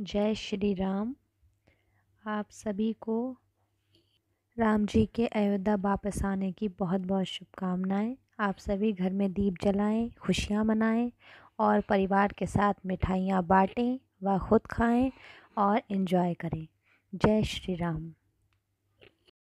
जय श्री राम आप सभी को राम जी के अयोध्या वापस आने की बहुत बहुत शुभकामनाएं आप सभी घर में दीप जलाएं खुशियां मनाएं और परिवार के साथ मिठाइयां बांटें व खुद खाएं और इन्जॉय करें जय श्री राम